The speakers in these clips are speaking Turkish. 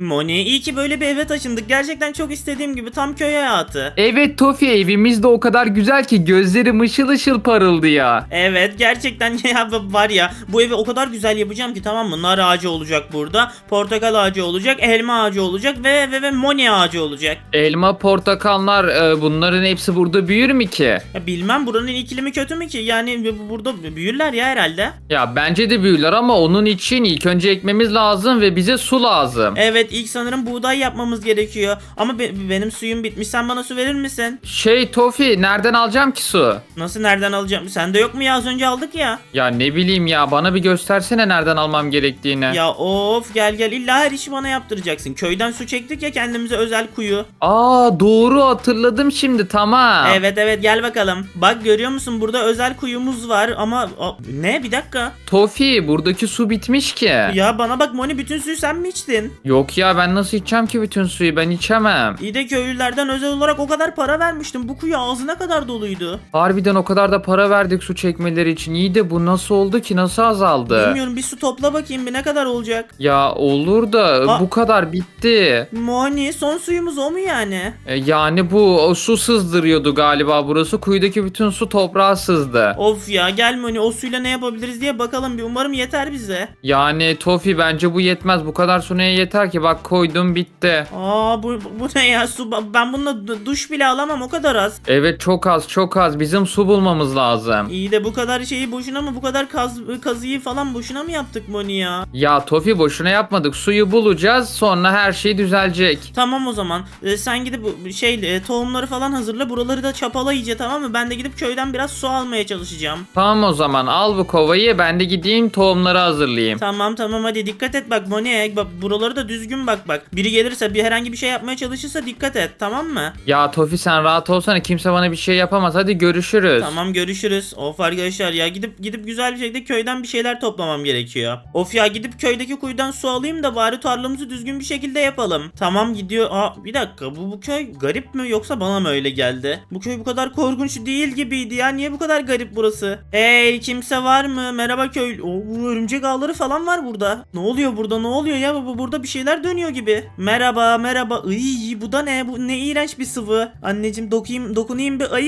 Moni iyi ki böyle bir eve taşındık. Gerçekten çok istediğim gibi tam köy hayatı. Evet Tofi evimiz de o kadar güzel ki gözleri ışıl ışıl parıldı ya. Evet gerçekten ya var ya bu evi o kadar güzel yapacağım ki tamam mı? Nar ağacı olacak burada. Portakal ağacı olacak. Elma ağacı olacak ve ve, ve moni ağacı olacak. Elma portakallar e, bunların hepsi burada büyür mü ki? Ya bilmem buranın iklimi kötü mü ki? Yani burada büyürler ya herhalde. Ya bence de büyürler ama onun için ilk önce ekmemiz lazım ve bize su lazım. Evet Evet ilk sanırım buğday yapmamız gerekiyor. Ama be- benim suyum bitmiş. Sen bana su verir misin? Şey Tofi nereden alacağım ki su? Nasıl nereden alacağım? Sende yok mu ya? Az önce aldık ya. Ya ne bileyim ya bana bir göstersene nereden almam gerektiğini. Ya of gel gel illa her işi bana yaptıracaksın. Köyden su çektik ya kendimize özel kuyu. Aa doğru hatırladım şimdi tamam. Evet evet gel bakalım. Bak görüyor musun burada özel kuyumuz var ama A- ne bir dakika. Tofi buradaki su bitmiş ki. Ya bana bak Moni bütün suyu sen mi içtin? Yok ya ben nasıl içeceğim ki bütün suyu ben içemem. İyi de köylülerden özel olarak o kadar para vermiştim. Bu kuyu ağzına kadar doluydu. Harbiden o kadar da para verdik su çekmeleri için. İyi de bu nasıl oldu ki nasıl azaldı? Bilmiyorum bir su topla bakayım bir ne kadar olacak. Ya olur da Aa. bu kadar bitti. Moni son suyumuz o mu yani? E, yani bu o, su sızdırıyordu galiba burası. Kuyudaki bütün su toprağa sızdı. Of ya gel Moni o suyla ne yapabiliriz diye bakalım. Bir umarım yeter bize. Yani Tofi bence bu yetmez. Bu kadar su neye yeter ki? bak koydum bitti. Aa bu, bu ne ya su ben bununla duş bile alamam o kadar az. Evet çok az çok az bizim su bulmamız lazım. İyi de bu kadar şeyi boşuna mı bu kadar kaz, kazıyı falan boşuna mı yaptık Moni ya? Ya Tofi boşuna yapmadık suyu bulacağız sonra her şey düzelecek. Tamam o zaman ee, sen gidip şey e, tohumları falan hazırla buraları da çapala iyice tamam mı? Ben de gidip köyden biraz su almaya çalışacağım. Tamam o zaman al bu kovayı ben de gideyim tohumları hazırlayayım. Tamam tamam hadi dikkat et bak Moni bak buraları da düzgün düzgün bak bak. Biri gelirse bir herhangi bir şey yapmaya çalışırsa dikkat et tamam mı? Ya Tofi sen rahat olsana kimse bana bir şey yapamaz. Hadi görüşürüz. Tamam görüşürüz. Of arkadaşlar ya gidip gidip güzel bir şekilde köyden bir şeyler toplamam gerekiyor. Of ya gidip köydeki kuyudan su alayım da bari tarlamızı düzgün bir şekilde yapalım. Tamam gidiyor. Aa bir dakika bu, bu köy garip mi yoksa bana mı öyle geldi? Bu köy bu kadar korkunç değil gibiydi ya. Niye bu kadar garip burası? Hey kimse var mı? Merhaba köy. Oo, örümcek ağları falan var burada. Ne oluyor burada? Ne oluyor ya? Bu burada bir şeyler dönüyor gibi. Merhaba merhaba. Iy, bu da ne? Bu ne iğrenç bir sıvı. Anneciğim dokuyayım dokunayım bir. Ay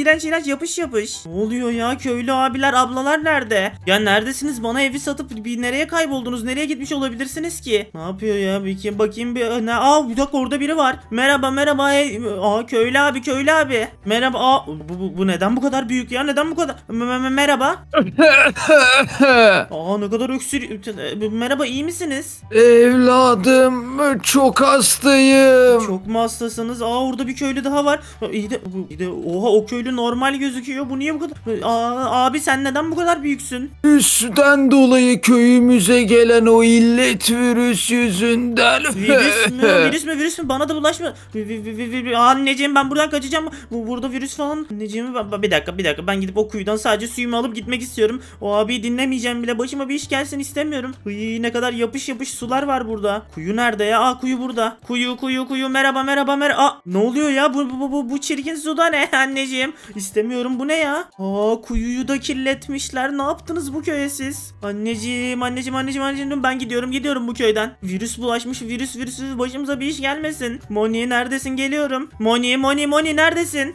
iğrenç iğrenç yapış yapış. Ne oluyor ya? Köylü abiler ablalar nerede? Ya neredesiniz? Bana evi satıp bir nereye kayboldunuz? Nereye gitmiş olabilirsiniz ki? Ne yapıyor ya? Bir iki bakayım bir. Ne? Aa bir dakika orada biri var. Merhaba merhaba. Hey. Aa köylü abi köylü abi. Merhaba. Aa bu, bu, bu neden bu kadar büyük ya? Neden bu kadar? M -m merhaba. Aa ne kadar öksür. E, merhaba iyi misiniz? Evladım Hastayım. Çok hastayım. Çok mu hastasınız? Aa orada bir köylü daha var. Ha, İyi de, iyi de oha o köylü normal gözüküyor. Bu niye bu kadar? Aa, abi sen neden bu kadar büyüksün? Üstten dolayı köyümüze gelen o illet virüs yüzünden. Virüs mü? Virüs mü? Virüs mü? Bana da bulaşma. Anneciğim ben buradan kaçacağım. Bu burada virüs falan. Anneciğim ben- bir dakika bir dakika ben gidip o kuyudan sadece suyumu alıp gitmek istiyorum. O abiyi dinlemeyeceğim bile. Başıma bir iş gelsin istemiyorum. Hıy, ne kadar yapış yapış sular var burada. Kuyu Kuyu nerede ya? Aa kuyu burada. Kuyu kuyu kuyu merhaba merhaba merhaba. Aa ne oluyor ya? Bu bu bu bu çirkin suda ne anneciğim? İstemiyorum bu ne ya? Aa kuyuyu da kirletmişler. Ne yaptınız bu köye siz? Anneciğim anneciğim anneciğim anneciğim ben gidiyorum gidiyorum bu köyden. Virüs bulaşmış virüs virüs başımıza bir iş gelmesin. Moni neredesin geliyorum. Moni Moni Moni neredesin?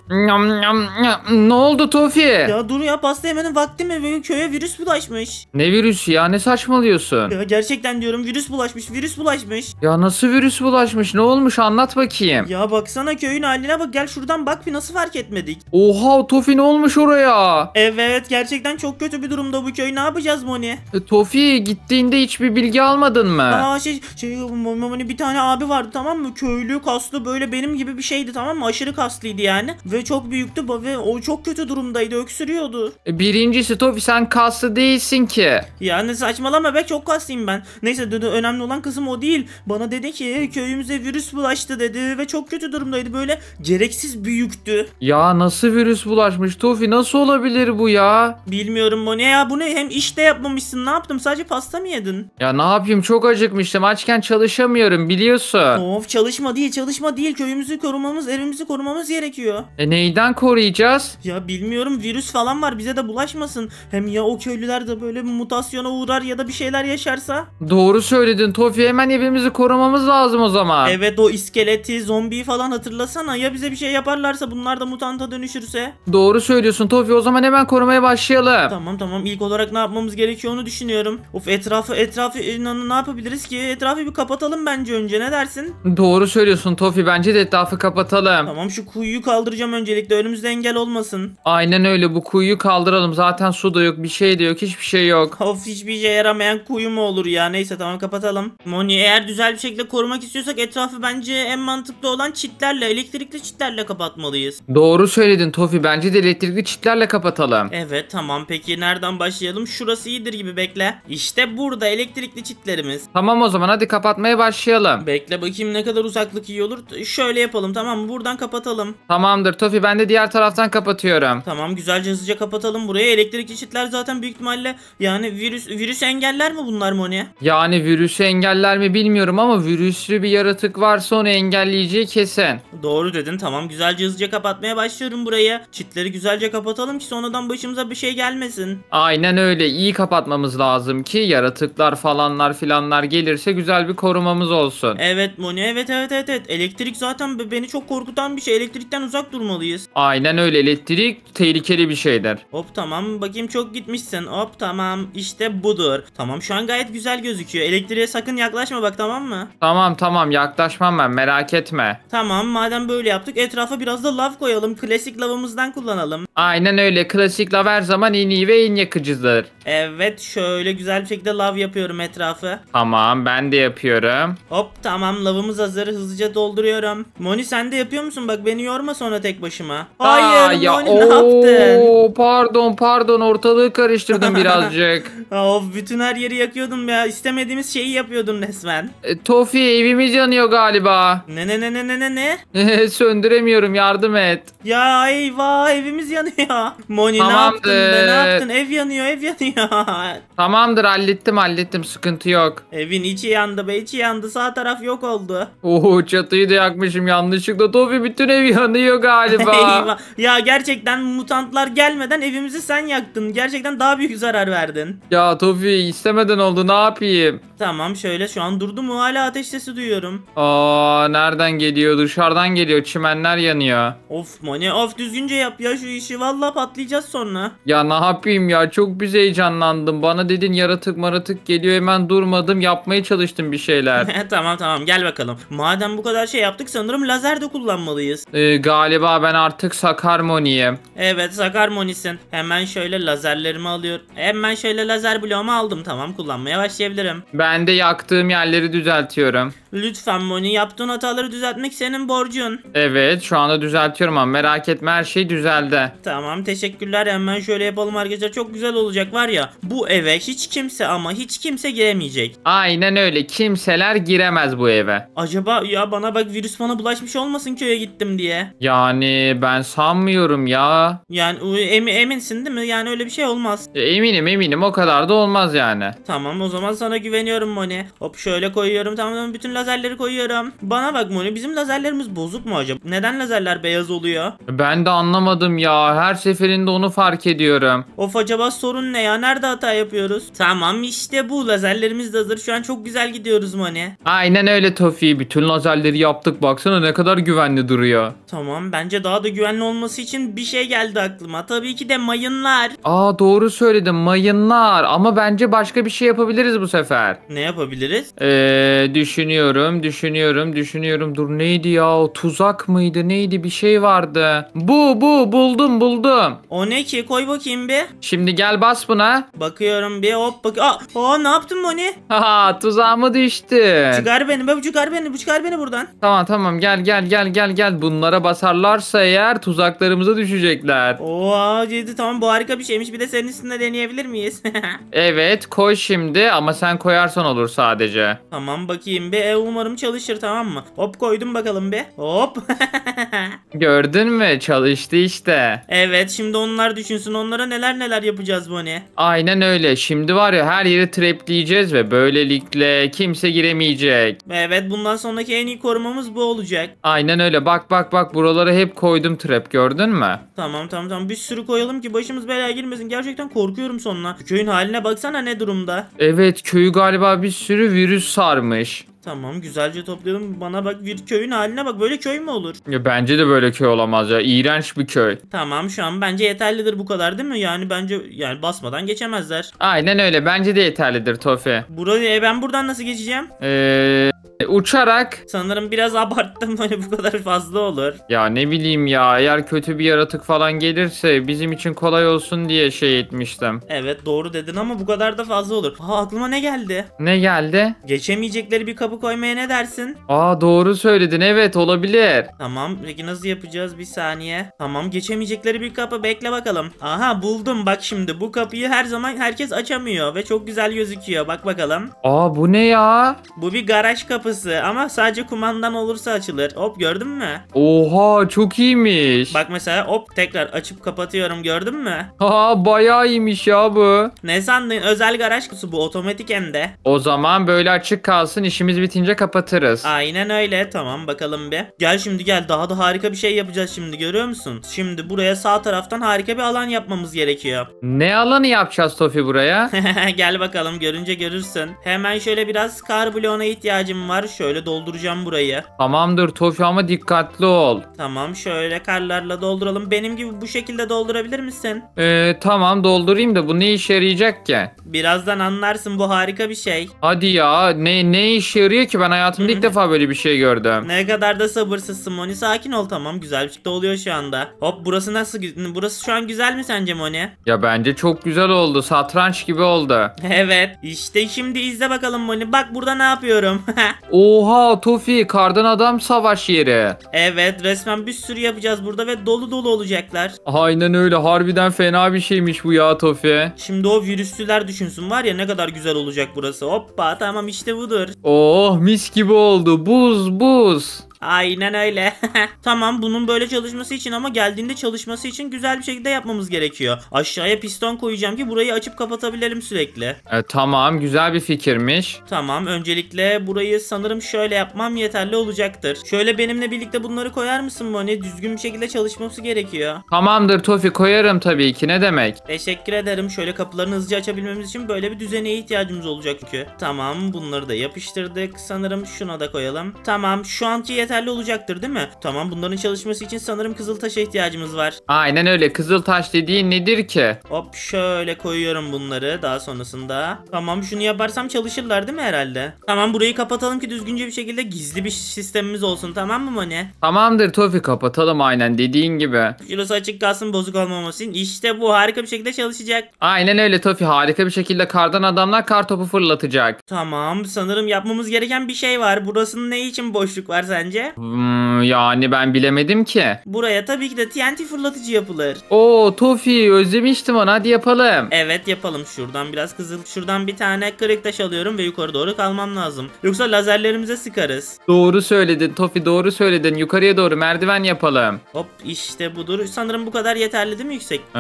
Ne oldu Tofi? Ya dur ya pasta yemenin vakti mi? Benim köye virüs bulaşmış. Ne virüsü ya ne saçmalıyorsun? Ya gerçekten diyorum virüs bulaşmış virüs bulaşmış bulaşmış. Ya nasıl virüs bulaşmış? Ne olmuş? Anlat bakayım. Ya baksana köyün haline bak. Gel şuradan bak bir nasıl fark etmedik. Oha Tofi ne olmuş oraya? Evet gerçekten çok kötü bir durumda bu köy. Ne yapacağız Moni? E, Tofi gittiğinde hiçbir bilgi almadın mı? Aa şey, şey Moni bir tane abi vardı tamam mı? Köylü kaslı böyle benim gibi bir şeydi tamam mı? Aşırı kaslıydı yani. Ve çok büyüktü ve o çok kötü durumdaydı. Öksürüyordu. E, birincisi Tofi sen kaslı değilsin ki. Yani saçmalama be çok kaslıyım ben. Neyse önemli olan kısım o değil değil. Bana dedi ki köyümüze virüs bulaştı dedi ve çok kötü durumdaydı. Böyle gereksiz büyüktü. Ya nasıl virüs bulaşmış Tofi? Nasıl olabilir bu ya? Bilmiyorum bu ne ya bu ne? Hem işte yapmamışsın. Ne yaptım? Sadece pasta mı yedin? Ya ne yapayım? Çok acıkmıştım. Açken çalışamıyorum biliyorsun. Of çalışma değil çalışma değil. Köyümüzü korumamız, evimizi korumamız gerekiyor. E neyden koruyacağız? Ya bilmiyorum virüs falan var bize de bulaşmasın. Hem ya o köylüler de böyle mutasyona uğrar ya da bir şeyler yaşarsa. Doğru söyledin Tofi. Hemen evim kendimizi korumamız lazım o zaman. Evet o iskeleti, zombiyi falan hatırlasana. Ya bize bir şey yaparlarsa bunlar da mutanta dönüşürse? Doğru söylüyorsun Tofi. O zaman hemen korumaya başlayalım. Tamam tamam. İlk olarak ne yapmamız gerekiyor onu düşünüyorum. Of etrafı etrafı e, ne yapabiliriz ki? Etrafı bir kapatalım bence önce. Ne dersin? Doğru söylüyorsun Tofi. Bence de etrafı kapatalım. Tamam şu kuyuyu kaldıracağım öncelikle. Önümüzde engel olmasın. Aynen öyle. Bu kuyuyu kaldıralım. Zaten su da yok, bir şey de yok, hiçbir şey yok. Of hiçbir şey yaramayan kuyu mu olur ya? Neyse tamam kapatalım. Moni eğer eğer düzel bir şekilde korumak istiyorsak etrafı bence en mantıklı olan çitlerle, elektrikli çitlerle kapatmalıyız. Doğru söyledin Tofi. Bence de elektrikli çitlerle kapatalım. Evet tamam. Peki nereden başlayalım? Şurası iyidir gibi bekle. İşte burada elektrikli çitlerimiz. Tamam o zaman hadi kapatmaya başlayalım. Bekle bakayım ne kadar uzaklık iyi olur. Şöyle yapalım tamam mı? Buradan kapatalım. Tamamdır Tofi. Ben de diğer taraftan kapatıyorum. Tamam güzelce hızlıca kapatalım buraya. Elektrikli çitler zaten büyük ihtimalle yani virüs virüs engeller mi bunlar mı Moni? Yani virüsü engeller mi bilmiyorum bilmiyorum ama virüslü bir yaratık varsa onu engelleyeceği kesen. Doğru dedin tamam güzelce hızlıca kapatmaya başlıyorum burayı. Çitleri güzelce kapatalım ki sonradan başımıza bir şey gelmesin. Aynen öyle iyi kapatmamız lazım ki yaratıklar falanlar filanlar gelirse güzel bir korumamız olsun. Evet Moni evet evet evet. evet. Elektrik zaten beni çok korkutan bir şey. Elektrikten uzak durmalıyız. Aynen öyle elektrik tehlikeli bir şeydir. Hop tamam bakayım çok gitmişsin. Hop tamam işte budur. Tamam şu an gayet güzel gözüküyor. Elektriğe sakın yaklaşma bak tamam mı? Tamam tamam yaklaşmam ben merak etme. Tamam madem böyle yaptık etrafa biraz da lav koyalım. Klasik lavımızdan kullanalım. Aynen öyle klasik lav her zaman en iyi ve en yakıcıdır. Evet şöyle güzel bir şekilde lav yapıyorum etrafı. Tamam ben de yapıyorum. Hop tamam lavımız hazır hızlıca dolduruyorum. Moni sen de yapıyor musun? Bak beni yorma sonra tek başıma. Hayır Aa, ya, Moni ne oo, yaptın? Pardon pardon ortalığı karıştırdım birazcık. of bütün her yeri yakıyordum ya. istemediğimiz şeyi yapıyordun resmen. E, Tofi evimiz yanıyor galiba. Ne ne ne ne ne ne ne? Söndüremiyorum yardım et. Ya eyvah evimiz yanıyor. Moni Tamamdır. ne yaptın ne yaptın? Ev yanıyor ev yanıyor. Tamamdır hallettim hallettim sıkıntı yok. Evin içi yandı be içi yandı sağ taraf yok oldu. Oo çatıyı da yakmışım yanlışlıkla. Tofi bütün ev yanıyor galiba. eyvah. Ya gerçekten mutantlar gelmeden evimizi sen yaktın. Gerçekten daha büyük zarar verdin. ya Tofi istemeden oldu ne yapayım? Tamam şöyle şu an durdu Oldu mu? Hala ateş sesi duyuyorum. Aa nereden geliyor? Dışarıdan geliyor. Çimenler yanıyor. Of Moni of düzgünce yap ya şu işi. Vallahi patlayacağız sonra. Ya ne yapayım ya? Çok biz heyecanlandım. Bana dedin yaratık maratık geliyor. Hemen durmadım. Yapmaya çalıştım bir şeyler. tamam tamam gel bakalım. Madem bu kadar şey yaptık sanırım lazer de kullanmalıyız. Ee, galiba ben artık Sakarmoni'yim. Evet Sakarmoni'sin. Hemen şöyle lazerlerimi alıyorum. Hemen şöyle lazer bloğumu aldım. Tamam kullanmaya başlayabilirim. Ben de yaktığım yerleri düzeltiyorum. Lütfen Moni yaptığın hataları düzeltmek senin borcun. Evet şu anda düzeltiyorum ama merak etme her şey düzeldi. Tamam teşekkürler hemen şöyle yapalım arkadaşlar çok güzel olacak var ya bu eve hiç kimse ama hiç kimse giremeyecek. Aynen öyle kimseler giremez bu eve. Acaba ya bana bak virüs bana bulaşmış olmasın köye gittim diye. Yani ben sanmıyorum ya. Yani em eminsin değil mi yani öyle bir şey olmaz. E, eminim eminim o kadar da olmaz yani. Tamam o zaman sana güveniyorum Moni. Hop şöyle koyuyorum tamam bütün lazerleri koyuyorum. Bana bak Moni bizim lazerlerimiz bozuk mu acaba? Neden lazerler beyaz oluyor? Ben de anlamadım ya. Her seferinde onu fark ediyorum. Of acaba sorun ne ya? Nerede hata yapıyoruz? Tamam işte bu lazerlerimiz de hazır. Şu an çok güzel gidiyoruz Moni. Aynen öyle Tofi. Bütün lazerleri yaptık. Baksana ne kadar güvenli duruyor. Tamam bence daha da güvenli olması için bir şey geldi aklıma. Tabii ki de mayınlar. Aa doğru söyledim mayınlar. Ama bence başka bir şey yapabiliriz bu sefer. Ne yapabiliriz? Eee düşünüyorum Düşünüyorum, düşünüyorum, düşünüyorum. Dur neydi ya o tuzak mıydı neydi bir şey vardı. Bu bu buldum buldum. O ne ki koy bakayım bir. Şimdi gel bas buna. Bakıyorum bir hop bak. Aa, aa ne yaptın bu ne? Haha tuzağıma düştü. Çıkar beni be çıkar beni çıkar beni buradan. Tamam tamam gel gel gel gel gel. Bunlara basarlarsa eğer tuzaklarımıza düşecekler. Oo, ciddi tamam bu harika bir şeymiş. Bir de senin üstünde deneyebilir miyiz? evet koy şimdi ama sen koyarsan olur sadece. Tamam bakayım bir. E, umarım çalışır tamam mı? Hop koydum bakalım bir. Hop. Gördün mü? Çalıştı işte. Evet şimdi onlar düşünsün. Onlara neler neler yapacağız bu ne? Aynen öyle. Şimdi var ya her yeri trepleyeceğiz ve böylelikle kimse giremeyecek. Evet bundan sonraki en iyi korumamız bu olacak. Aynen öyle. Bak bak bak buralara hep koydum trap gördün mü? Tamam tamam tamam. Bir sürü koyalım ki başımız belaya girmesin. Gerçekten korkuyorum sonuna. Köyün haline baksana ne durumda. Evet köyü galiba bir sürü virüs sarmış. Tamam güzelce topluyorum. Bana bak bir köyün haline bak. Böyle köy mü olur? Ya bence de böyle köy olamaz ya. İğrenç bir köy. Tamam şu an bence yeterlidir bu kadar değil mi? Yani bence yani basmadan geçemezler. Aynen öyle. Bence de yeterlidir Tofi. Burayı e, ben buradan nasıl geçeceğim? Eee e, uçarak. Sanırım biraz abarttım hani bu kadar fazla olur. Ya ne bileyim ya eğer kötü bir yaratık falan gelirse bizim için kolay olsun diye şey etmiştim. Evet doğru dedin ama bu kadar da fazla olur. Aa aklıma ne geldi? Ne geldi? Geçemeyecekleri bir kapı koymaya ne dersin? Aa doğru söyledin evet olabilir. Tamam peki nasıl yapacağız bir saniye. Tamam geçemeyecekleri bir kapı bekle bakalım. Aha buldum bak şimdi bu kapıyı her zaman herkes açamıyor ve çok güzel gözüküyor bak bakalım. Aa bu ne ya? Bu bir garaj kapı kapısı ama sadece kumandan olursa açılır. Hop gördün mü? Oha çok iyiymiş. Bak mesela hop tekrar açıp kapatıyorum gördün mü? Ha bayağı iyiymiş ya bu. Ne sandın özel garaj kutusu bu otomatik hem de. O zaman böyle açık kalsın işimiz bitince kapatırız. Aynen öyle tamam bakalım bir. Gel şimdi gel daha da harika bir şey yapacağız şimdi görüyor musun? Şimdi buraya sağ taraftan harika bir alan yapmamız gerekiyor. Ne alanı yapacağız Tofi buraya? gel bakalım görünce görürsün. Hemen şöyle biraz kar bloğuna ihtiyacım var var. Şöyle dolduracağım burayı. Tamamdır Tofi ama dikkatli ol. Tamam şöyle karlarla dolduralım. Benim gibi bu şekilde doldurabilir misin? Ee, tamam doldurayım da bu ne işe yarayacak ki? Birazdan anlarsın bu harika bir şey. Hadi ya ne ne işe yarıyor ki ben hayatımda ilk defa böyle bir şey gördüm. Ne kadar da sabırsızsın Moni sakin ol tamam güzel bir şekilde oluyor şu anda. Hop burası nasıl burası şu an güzel mi sence Moni? Ya bence çok güzel oldu satranç gibi oldu. evet işte şimdi izle bakalım Moni bak burada ne yapıyorum. Oha Tofi kardan adam savaş yeri. Evet resmen bir sürü yapacağız burada ve dolu dolu olacaklar. Aynen öyle harbiden fena bir şeymiş bu ya Tofi. Şimdi o virüslüler düşünsün var ya ne kadar güzel olacak burası. Hoppa tamam işte budur. Oh mis gibi oldu buz buz. Aynen öyle. tamam bunun böyle çalışması için ama geldiğinde çalışması için güzel bir şekilde yapmamız gerekiyor. Aşağıya piston koyacağım ki burayı açıp kapatabilirim sürekli. E, tamam güzel bir fikirmiş. Tamam öncelikle burayı sanırım şöyle yapmam yeterli olacaktır. Şöyle benimle birlikte bunları koyar mısın Moni? Düzgün bir şekilde çalışması gerekiyor. Tamamdır Tofi koyarım tabii ki ne demek. Teşekkür ederim. Şöyle kapılarını hızlıca açabilmemiz için böyle bir düzeneye ihtiyacımız olacak çünkü. Tamam bunları da yapıştırdık. Sanırım şuna da koyalım. Tamam şu anki yeterli yeterli olacaktır değil mi? Tamam bunların çalışması için sanırım kızıl kızıltaşa ihtiyacımız var. Aynen öyle. kızıl taş dediğin nedir ki? Hop şöyle koyuyorum bunları daha sonrasında. Tamam şunu yaparsam çalışırlar değil mi herhalde? Tamam burayı kapatalım ki düzgünce bir şekilde gizli bir sistemimiz olsun tamam mı mani? Tamamdır Tofi kapatalım aynen dediğin gibi. Şurası açık kalsın bozuk olmamasın için. İşte bu harika bir şekilde çalışacak. Aynen öyle Tofi harika bir şekilde kardan adamlar kar topu fırlatacak. Tamam sanırım yapmamız gereken bir şey var. Burasının ne için boşluk var sence? sence? Hmm, yani ben bilemedim ki. Buraya tabii ki de TNT fırlatıcı yapılır. Oo Tofi özlemiştim onu hadi yapalım. Evet yapalım. Şuradan biraz kızıl. Şuradan bir tane kırık taş alıyorum ve yukarı doğru kalmam lazım. Yoksa lazerlerimize sıkarız. Doğru söyledin Tofi doğru söyledin. Yukarıya doğru merdiven yapalım. Hop işte budur. Sanırım bu kadar yeterli değil mi yüksek? Ee,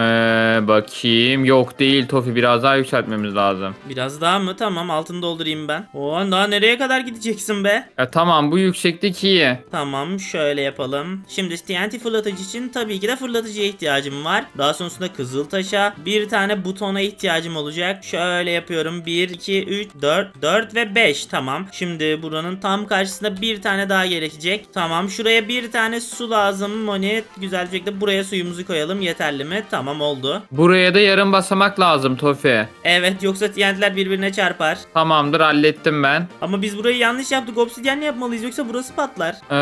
bakayım. Yok değil Tofi biraz daha yükseltmemiz lazım. Biraz daha mı? Tamam altını doldurayım ben. Oo daha nereye kadar gideceksin be? Ya tamam bu yükseklik iyi. Tamam şöyle yapalım. Şimdi TNT fırlatıcı için tabii ki de fırlatıcıya ihtiyacım var. Daha sonrasında kızıl taşa bir tane butona ihtiyacım olacak. Şöyle yapıyorum. 1, 2, 3, 4, 4 ve 5. Tamam. Şimdi buranın tam karşısında bir tane daha gerekecek. Tamam. Şuraya bir tane su lazım Monet. Güzelce de buraya suyumuzu koyalım. Yeterli mi? Tamam oldu. Buraya da yarım basamak lazım Tofi. Evet yoksa TNT'ler birbirine çarpar. Tamamdır hallettim ben. Ama biz burayı yanlış yaptık. Obsidyenle yapmalıyız yoksa burası patlar. Ee,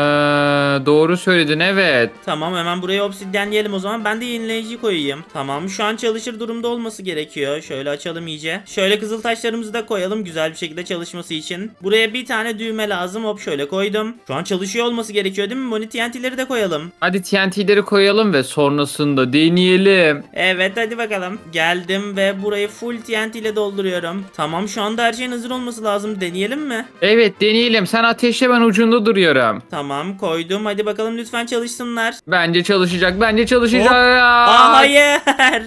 doğru söyledin evet. Tamam hemen buraya obsidyen obsidyenleyelim o zaman. Ben de yenileyici koyayım. Tamam şu an çalışır durumda olması gerekiyor. Şöyle açalım iyice. Şöyle kızıl taşlarımızı da koyalım güzel bir şekilde çalışması için. Buraya bir tane düğme lazım. Hop şöyle koydum. Şu an çalışıyor olması gerekiyor değil mi? Moni TNT'leri de koyalım. Hadi TNT'leri koyalım ve sonrasında deneyelim. Evet hadi bakalım. Geldim ve burayı full TNT ile dolduruyorum. Tamam şu anda her şeyin hazır olması lazım. Deneyelim mi? Evet deneyelim. Sen ateşle ben ucunda duruyorum. Tamam koydum. Hadi bakalım lütfen çalışsınlar. Bence çalışacak. Bence çalışacak. Hop. Aa, hayır.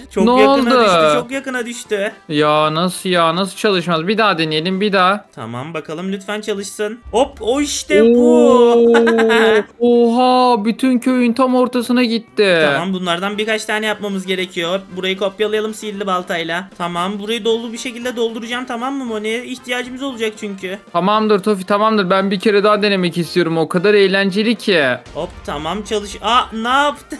Çok Ne yakına oldu? düştü. Çok yakına düştü. Ya nasıl ya nasıl çalışmaz? Bir daha deneyelim bir daha. Tamam bakalım lütfen çalışsın. Hop o işte bu. Oha bütün köyün tam ortasına gitti. Tamam bunlardan birkaç tane yapmamız gerekiyor. Burayı kopyalayalım sihirli baltayla. Tamam burayı dolu bir şekilde dolduracağım tamam mı Moni? İhtiyacımız olacak çünkü. Tamamdır Tofi tamamdır ben bir kere daha denemek istiyorum o kadar kadar eğlenceli ki. Hop tamam çalış. Aa ne yaptı?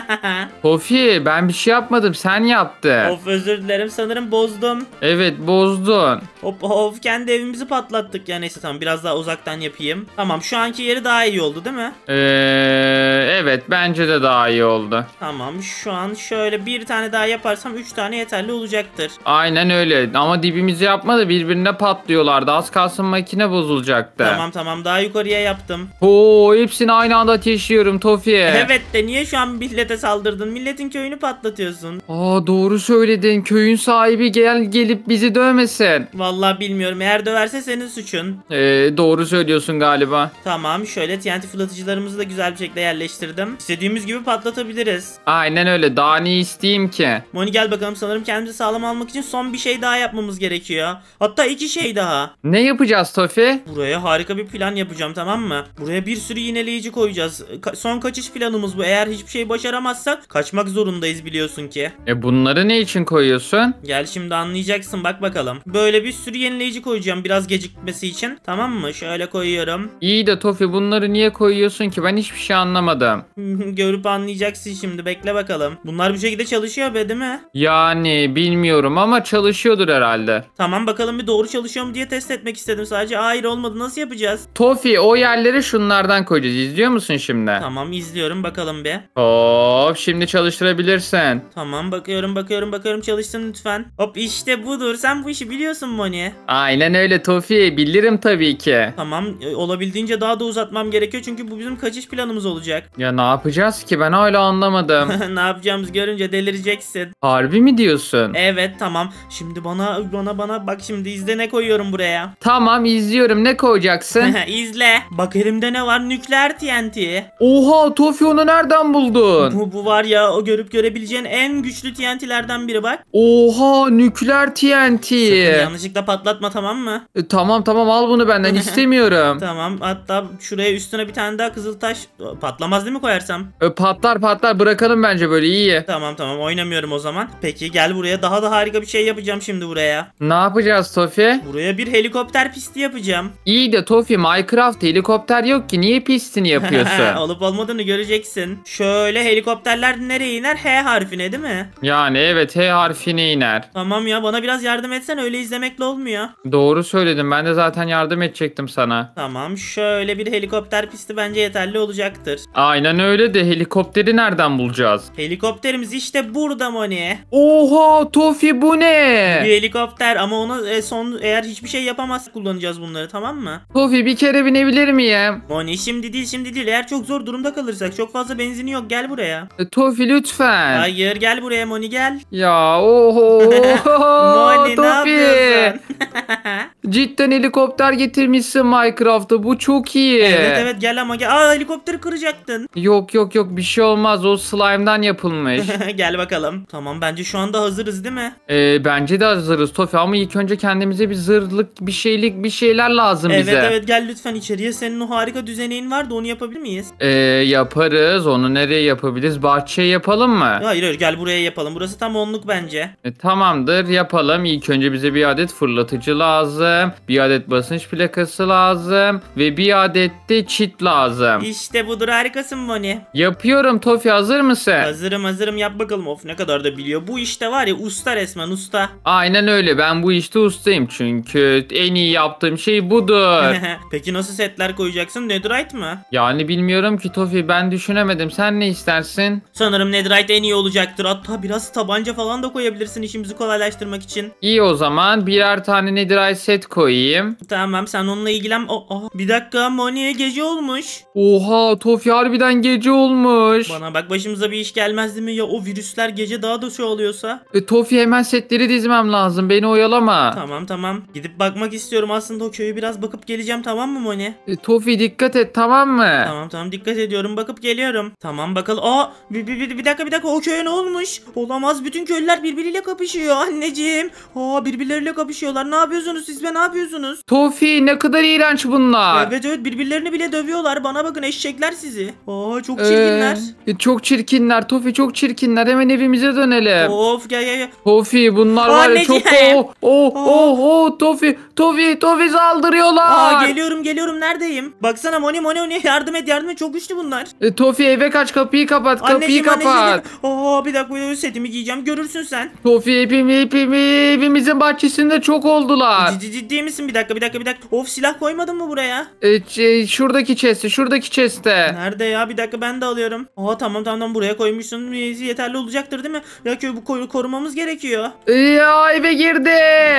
Kofi ben bir şey yapmadım sen yaptın. Of özür dilerim sanırım bozdum. Evet bozdun. Hop of kendi evimizi patlattık ya neyse tamam biraz daha uzaktan yapayım. Tamam şu anki yeri daha iyi oldu değil mi? Ee, evet bence de daha iyi oldu. Tamam şu an şöyle bir tane daha yaparsam 3 tane yeterli olacaktır. Aynen öyle ama dibimizi yapmadı da birbirine patlıyorlardı az kalsın makine bozulacaktı. Tamam tamam daha yukarıya yaptım. Oo hepsini aynı anda ateşliyorum Tofi'ye. Evet de niye şu an millete saldırdın? Milletin köyünü patlatıyorsun. Aa doğru söyledin. Köyün sahibi gel gelip bizi dövmesin. Vallahi bilmiyorum. Eğer döverse senin suçun. Ee, doğru söylüyorsun galiba. Tamam şöyle TNT fırlatıcılarımızı da güzel bir şekilde yerleştirdim. İstediğimiz gibi patlatabiliriz. Aynen öyle. Daha ne isteyeyim ki? Moni gel bakalım. Sanırım kendimizi sağlam almak için son bir şey daha yapmamız gerekiyor. Hatta iki şey daha. Ne yapacağız Tofi? Buraya harika bir plan yapacağım tamam mı? Buraya Buraya bir sürü yineleyici koyacağız. Ka- son kaçış planımız bu. Eğer hiçbir şey başaramazsak kaçmak zorundayız biliyorsun ki. E bunları ne için koyuyorsun? Gel şimdi anlayacaksın bak bakalım. Böyle bir sürü yineleyici koyacağım biraz gecikmesi için. Tamam mı? Şöyle koyuyorum. İyi de Tofi bunları niye koyuyorsun ki? Ben hiçbir şey anlamadım. Görüp anlayacaksın şimdi. Bekle bakalım. Bunlar bir şekilde çalışıyor be değil mi? Yani bilmiyorum ama çalışıyordur herhalde. Tamam bakalım bir doğru çalışıyor mu diye test etmek istedim sadece. Hayır olmadı. Nasıl yapacağız? Tofi o yerlere şu şunlardan koyacağız. İzliyor musun şimdi? Tamam izliyorum bakalım bir. Hop şimdi çalıştırabilirsen. Tamam bakıyorum bakıyorum bakıyorum çalıştım lütfen. Hop işte budur. Sen bu işi biliyorsun Moni. Aynen öyle Tofi. Bilirim tabii ki. Tamam e, olabildiğince daha da uzatmam gerekiyor. Çünkü bu bizim kaçış planımız olacak. Ya ne yapacağız ki? Ben hala anlamadım. ne yapacağımız görünce delireceksin. Harbi mi diyorsun? Evet tamam. Şimdi bana bana bana bak şimdi izle ne koyuyorum buraya. Tamam izliyorum. Ne koyacaksın? İzle. Bak elimde ne var? Nükleer TNT. Oha Tofi onu nereden buldun? Bu, bu var ya o görüp görebileceğin en güçlü TNT'lerden biri bak. Oha nükleer TNT. Sakın yanlışlıkla patlatma tamam mı? E, tamam tamam al bunu benden istemiyorum. tamam hatta şuraya üstüne bir tane daha kızıl taş patlamaz değil mi koyarsam? E, patlar patlar bırakalım bence böyle iyi. Tamam tamam oynamıyorum o zaman. Peki gel buraya daha da harika bir şey yapacağım şimdi buraya. Ne yapacağız Tofi? Buraya bir helikopter pisti yapacağım. İyi de Tofi Minecraft helikopter yok yok ki. Niye pistini yapıyorsun? Olup olmadığını göreceksin. Şöyle helikopterler nereye iner? H harfine değil mi? Yani evet H harfine iner. Tamam ya bana biraz yardım etsen öyle izlemekle olmuyor. Doğru söyledim. Ben de zaten yardım edecektim sana. Tamam şöyle bir helikopter pisti bence yeterli olacaktır. Aynen öyle de helikopteri nereden bulacağız? Helikopterimiz işte burada Moni. Oha Tofi bu ne? Bir helikopter ama onu e, son eğer hiçbir şey yapamazsak kullanacağız bunları tamam mı? Tofi bir kere binebilir miyim? Moni şimdi değil şimdi değil. Eğer çok zor durumda kalırsak çok fazla benzini yok. Gel buraya. E, Tofi lütfen. Hayır gel buraya Moni gel. Ya oho. Moni Tofi. ne yapıyorsun? Cidden helikopter getirmişsin Minecraft'a. Bu çok iyi. Evet evet gel ama gel. Aa helikopteri kıracaktın. Yok yok yok bir şey olmaz. O slime'dan yapılmış. gel bakalım. Tamam bence şu anda hazırız değil mi? E, bence de hazırız Tofi ama ilk önce kendimize bir zırhlık bir şeylik bir şeyler lazım evet, bize. Evet evet gel lütfen içeriye. Senin o harika dakika düzeneğin vardı onu yapabilir miyiz? Ee, yaparız. Onu nereye yapabiliriz? Bahçeye yapalım mı? Hayır hayır gel buraya yapalım. Burası tam onluk bence. E, tamamdır yapalım. İlk önce bize bir adet fırlatıcı lazım. Bir adet basınç plakası lazım. Ve bir adet de çit lazım. İşte budur harikasın Bonnie. Yapıyorum Tofi hazır mısın? Hazırım hazırım yap bakalım. Of ne kadar da biliyor. Bu işte var ya usta resmen usta. Aynen öyle ben bu işte ustayım çünkü en iyi yaptığım şey budur. Peki nasıl setler koyacaksın? istiyorsun? Netherite mı? Yani bilmiyorum ki Tofi ben düşünemedim. Sen ne istersin? Sanırım Netherite en iyi olacaktır. Hatta biraz tabanca falan da koyabilirsin işimizi kolaylaştırmak için. İyi o zaman birer tane Netherite set koyayım. Tamam sen onunla ilgilen. Aa, oh, aa, oh. bir dakika Moni'ye gece olmuş. Oha Tofi harbiden gece olmuş. Bana bak başımıza bir iş gelmezdi mi? Ya o virüsler gece daha da çoğalıyorsa. E, Tofi hemen setleri dizmem lazım. Beni oyalama. Tamam tamam. Gidip bakmak istiyorum aslında o köyü biraz bakıp geleceğim tamam mı Moni? E, Tofi dikkat et tamam mı? Tamam tamam dikkat ediyorum bakıp geliyorum. Tamam bakalım. Aa bir, bir, bir, bir dakika bir dakika o köye ne olmuş? Olamaz bütün köylüler birbiriyle kapışıyor anneciğim. Aa birbirleriyle kapışıyorlar. Ne yapıyorsunuz siz ve ne yapıyorsunuz? Tofi ne kadar iğrenç bunlar. Evet evet birbirlerini bile dövüyorlar. Bana bakın eşekler sizi. Aa çok ee, çirkinler. Ee, çok çirkinler Tofi çok çirkinler. Hemen evimize dönelim. Of gel gel gel. Tofi bunlar Aa, var ya çok oh oh oh oh Tofi Tofi Tofi saldırıyorlar. Aa geliyorum geliyorum neredeyim? Bak Baksana Moni Moni Moni yardım et yardım et çok güçlü bunlar. E, Tofi eve kaç kapıyı kapat kapıyı kapat. Anneciğim. Oo, bir dakika bir setimi giyeceğim görürsün sen. Tofi hepimi hepimi hepimizin bahçesinde çok oldular. Ciddi, ciddi misin bir dakika bir dakika bir dakika. Of silah koymadın mı buraya? E, şey, şuradaki chest'e şuradaki chest'e. Nerede ya bir dakika ben de alıyorum. Aa tamam tamam buraya koymuşsun e, yeterli olacaktır değil mi? Ya köy bu koyu korumamız gerekiyor. E, ya eve girdi.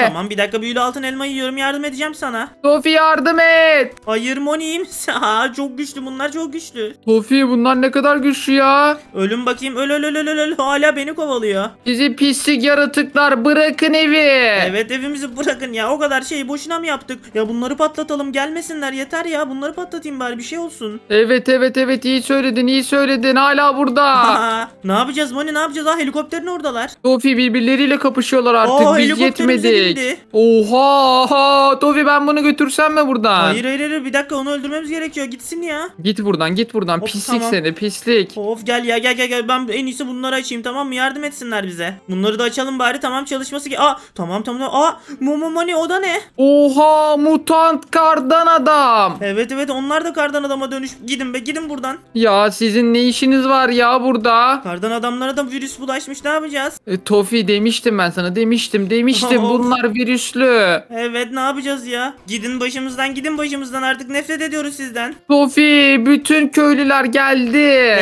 Tamam bir dakika büyülü altın elma yiyorum yardım edeceğim sana. Tofi yardım et. Hayır Moni'yim Aa, çok güçlü bunlar çok güçlü. Tofi bunlar ne kadar güçlü ya. Ölüm bakayım öl öl öl öl öl. Hala beni kovalıyor. Bizi pislik yaratıklar bırakın evi. Evet evimizi bırakın ya. O kadar şeyi boşuna mı yaptık? Ya bunları patlatalım gelmesinler yeter ya. Bunları patlatayım bari bir şey olsun. Evet evet evet iyi söyledin iyi söyledin. Hala burada. ne yapacağız Moni ne yapacağız? Ha helikopterin oradalar. Tofi birbirleriyle kapışıyorlar artık. Oo, Biz yetmedik. Oha. Tofi ben bunu götürsem mi buradan? Hayır hayır hayır bir dakika onu öldürmemiz gitmemiz gerekiyor. Gitsin ya. Git buradan git buradan. Of, pislik tamam. seni pislik. Of gel ya gel gel gel. Ben en iyisi bunları açayım tamam mı? Yardım etsinler bize. Bunları da açalım bari tamam çalışması ki. Aa tamam tamam. Aa Momomani o da ne? Oha mutant kardan adam. Evet evet onlar da kardan adama dönüş. Gidin be gidin buradan. Ya sizin ne işiniz var ya burada? Kardan adamlara da virüs bulaşmış ne yapacağız? E, Tofi demiştim ben sana demiştim demiştim. Bunlar virüslü. Evet ne yapacağız ya? Gidin başımızdan gidin başımızdan artık nefret ediyoruz istiyoruz sizden. Sofi bütün köylüler geldi.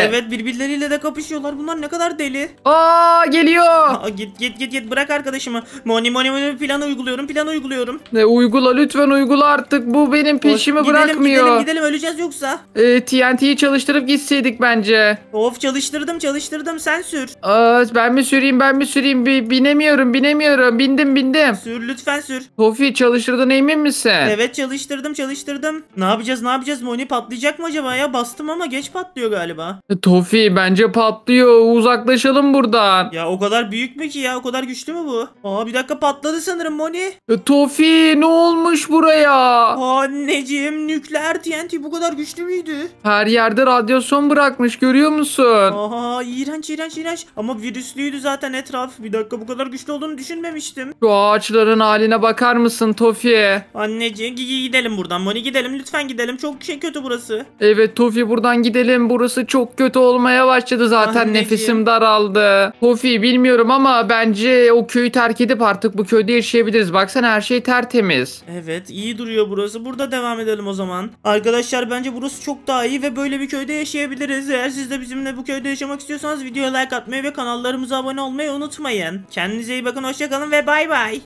Evet birbirleriyle de kapışıyorlar. Bunlar ne kadar deli. Aa geliyor. Aa, git git git git bırak arkadaşımı. Moni moni moni planı uyguluyorum planı uyguluyorum. Ne uygula lütfen uygula artık. Bu benim peşimi gidelim, bırakmıyor. Gidelim gidelim öleceğiz yoksa. Ee, TNT'yi çalıştırıp gitseydik bence. Of çalıştırdım çalıştırdım sen sür. Aa, ben mi süreyim ben mi süreyim B binemiyorum binemiyorum bindim bindim. Sür lütfen sür. Sofi çalıştırdın emin misin? Evet çalıştırdım çalıştırdım. Ne yapacağız ne yapacağız? yapacağız? Moni patlayacak mı acaba ya? Bastım ama geç patlıyor galiba. E, Tofi bence patlıyor. Uzaklaşalım buradan. Ya o kadar büyük mü ki ya? O kadar güçlü mü bu? Aa bir dakika patladı sanırım Moni. E, Tofi ne olmuş buraya? Anneciğim nükleer TNT bu kadar güçlü müydü? Her yerde radyasyon bırakmış görüyor musun? Aha iğrenç iğrenç iğrenç. Ama virüslüydü zaten etraf. Bir dakika bu kadar güçlü olduğunu düşünmemiştim. Şu ağaçların haline bakar mısın Tofi? Anneciğim gidelim buradan Moni gidelim lütfen gidelim. Çok çok şey kötü burası. Evet Tofi buradan gidelim. Burası çok kötü olmaya başladı zaten. Ah, Nefesim daraldı. Tofi bilmiyorum ama bence o köyü terk edip artık bu köyde yaşayabiliriz. Baksana her şey tertemiz. Evet iyi duruyor burası. Burada devam edelim o zaman. Arkadaşlar bence burası çok daha iyi ve böyle bir köyde yaşayabiliriz. Eğer siz de bizimle bu köyde yaşamak istiyorsanız videoya like atmayı ve kanallarımıza abone olmayı unutmayın. Kendinize iyi bakın. Hoşçakalın ve bay bay.